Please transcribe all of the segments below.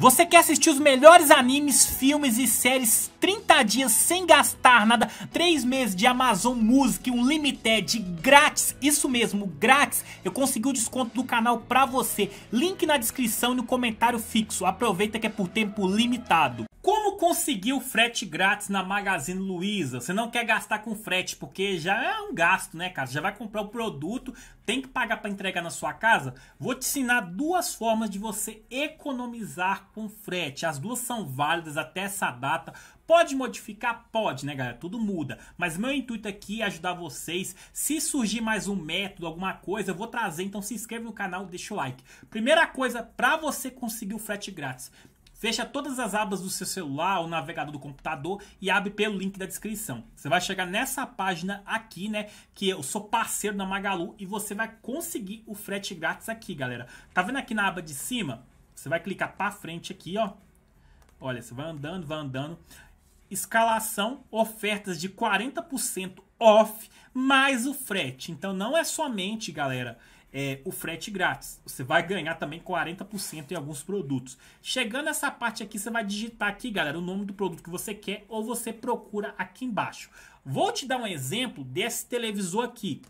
Você quer assistir os melhores animes, filmes e séries 30 dias sem gastar nada, 3 meses de Amazon Music, um Limited grátis, isso mesmo, grátis. Eu consegui o desconto do canal pra você, link na descrição e no comentário fixo, aproveita que é por tempo limitado conseguir o frete grátis na Magazine Luiza? Você não quer gastar com frete, porque já é um gasto, né, cara? Você já vai comprar o produto, tem que pagar para entregar na sua casa? Vou te ensinar duas formas de você economizar com frete. As duas são válidas até essa data. Pode modificar? Pode, né, galera? Tudo muda. Mas meu intuito aqui é ajudar vocês. Se surgir mais um método, alguma coisa, eu vou trazer. Então se inscreve no canal, deixa o like. Primeira coisa, para você conseguir o frete grátis, Fecha todas as abas do seu celular ou navegador do computador e abre pelo link da descrição. Você vai chegar nessa página aqui, né? Que eu sou parceiro da Magalu e você vai conseguir o frete grátis aqui, galera. Tá vendo aqui na aba de cima? Você vai clicar para frente aqui, ó. Olha, você vai andando, vai andando. Escalação, ofertas de 40% off mais o frete. Então não é somente, galera, é, o frete grátis. Você vai ganhar também 40% em alguns produtos. Chegando nessa parte aqui, você vai digitar aqui, galera, o nome do produto que você quer ou você procura aqui embaixo. Vou te dar um exemplo desse televisor aqui.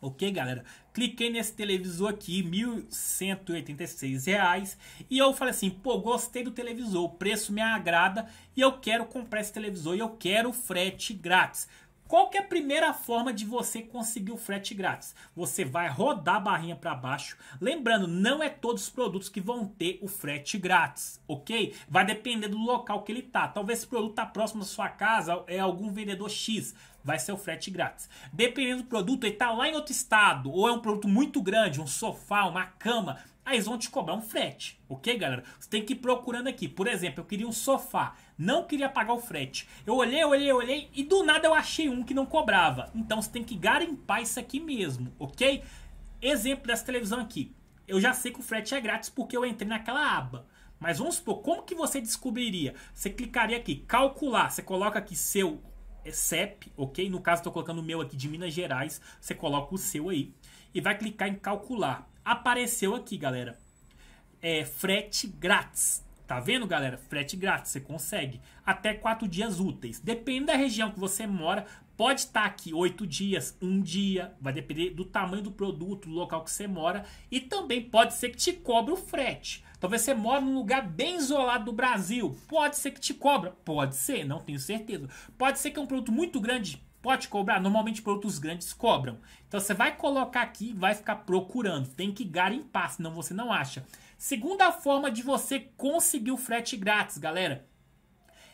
Ok, galera? Cliquei nesse televisor aqui, R$ 1.186, e eu falei assim, pô, gostei do televisor, o preço me agrada, e eu quero comprar esse televisor, e eu quero frete grátis. Qual que é a primeira forma de você conseguir o frete grátis? Você vai rodar a barrinha para baixo. Lembrando, não é todos os produtos que vão ter o frete grátis, ok? Vai depender do local que ele tá. Talvez esse produto tá próximo da sua casa, é algum vendedor X, vai ser o frete grátis. Dependendo do produto, ele tá lá em outro estado, ou é um produto muito grande, um sofá, uma cama, Aí eles vão te cobrar um frete, ok, galera? Você tem que ir procurando aqui. Por exemplo, eu queria um sofá, não queria pagar o frete. Eu olhei, olhei, olhei e do nada eu achei um que não cobrava. Então você tem que garimpar isso aqui mesmo, ok? Exemplo dessa televisão aqui. Eu já sei que o frete é grátis porque eu entrei naquela aba. Mas vamos supor, como que você descobriria? Você clicaria aqui, calcular. Você coloca aqui seu é, CEP, ok? No caso, estou colocando o meu aqui de Minas Gerais. Você coloca o seu aí e vai clicar em calcular apareceu aqui, galera. É frete grátis. Tá vendo, galera? Frete grátis, você consegue. Até quatro dias úteis. Depende da região que você mora, pode estar tá aqui oito dias, um dia, vai depender do tamanho do produto, do local que você mora. E também pode ser que te cobre o frete. Talvez você mora num lugar bem isolado do Brasil. Pode ser que te cobra. Pode ser, não tenho certeza. Pode ser que é um produto muito grande. Pode cobrar? Normalmente produtos grandes cobram. Então você vai colocar aqui vai ficar procurando. Tem que garimpar, senão você não acha. Segunda forma de você conseguir o frete grátis, galera.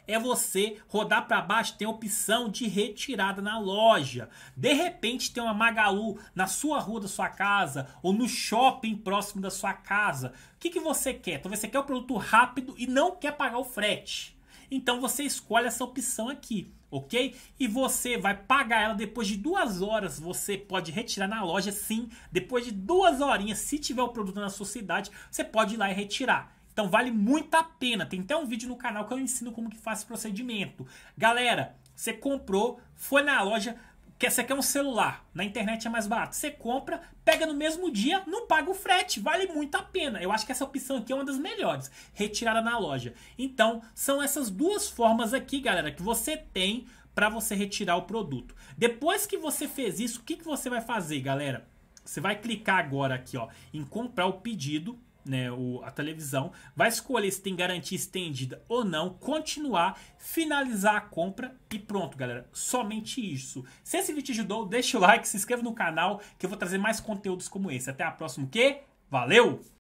É você rodar para baixo, tem opção de retirada na loja. De repente tem uma Magalu na sua rua da sua casa ou no shopping próximo da sua casa. O que, que você quer? Talvez você quer o produto rápido e não quer pagar o frete. Então você escolhe essa opção aqui, ok? E você vai pagar ela depois de duas horas. Você pode retirar na loja, sim. Depois de duas horinhas, se tiver o produto na sua cidade, você pode ir lá e retirar. Então vale muito a pena. Tem até um vídeo no canal que eu ensino como que faz esse procedimento. Galera, você comprou, foi na loja, que você quer um celular, na internet é mais barato. Você compra, pega no mesmo dia, não paga o frete, vale muito a pena. Eu acho que essa opção aqui é uma das melhores, retirada na loja. Então, são essas duas formas aqui, galera, que você tem para você retirar o produto. Depois que você fez isso, o que, que você vai fazer, galera? Você vai clicar agora aqui ó, em comprar o pedido né, o, a televisão, vai escolher se tem garantia estendida ou não, continuar, finalizar a compra e pronto, galera. Somente isso. Se esse vídeo te ajudou, deixa o like, se inscreva no canal que eu vou trazer mais conteúdos como esse. Até a próxima, que valeu!